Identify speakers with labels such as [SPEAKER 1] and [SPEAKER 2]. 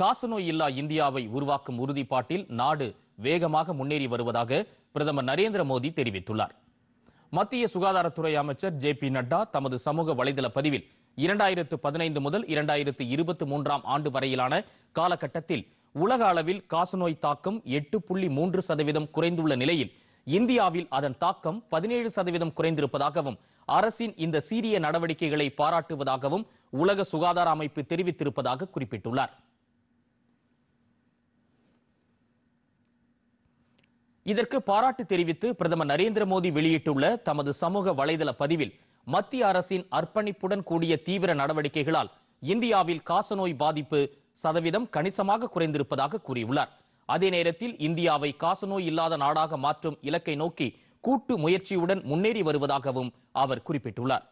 [SPEAKER 1] காசநோய் இல்லா இந்தியாவை உருவாக்கும் உறுதிப்பாட்டில் நாடு வேகமாக முன்னேறி வருவதாக பிரதமர் நரேந்திர மோடி தெரிவித்துள்ளார் மத்திய சுகாதாரத்துறை அமைச்சர் ஜே பி நட்டா தமது சமூக வலைதள பதிவில் இரண்டாயிரத்து பதினைந்து முதல் இரண்டாயிரத்து இருபத்தி மூன்றாம் ஆண்டு வரையிலான காலகட்டத்தில் உலக அளவில் காசநோய் தாக்கம் எட்டு புள்ளி மூன்று சதவீதம் குறைந்துள்ள நிலையில் இந்தியாவில் அதன் தாக்கம் பதினேழு சதவீதம் குறைந்திருப்பதாகவும் அரசின் இந்த சீரிய நடவடிக்கைகளை பாராட்டுவதாகவும் உலக சுகாதார அமைப்பு தெரிவித்திருப்பதாக குறிப்பிட்டுள்ளார் இதற்கு பாராட்டு தெரிவித்து பிரதமர் நரேந்திர மோடி வெளியிட்டுள்ள தமது சமூக வலைதள பதிவில் மத்திய அரசின் அர்ப்பணிப்புடன் கூடிய தீவிர நடவடிக்கைகளால் இந்தியாவில் காசநோய் பாதிப்பு சதவீதம் கணிசமாக குறைந்திருப்பதாக கூறியுள்ளார் அதே நேரத்தில் இந்தியாவை காசநோய் இல்லாத நாடாக மாற்றும் இலக்கை நோக்கி கூட்டு முயற்சியுடன் முன்னேறி வருவதாகவும் அவர் குறிப்பிட்டுள்ளார்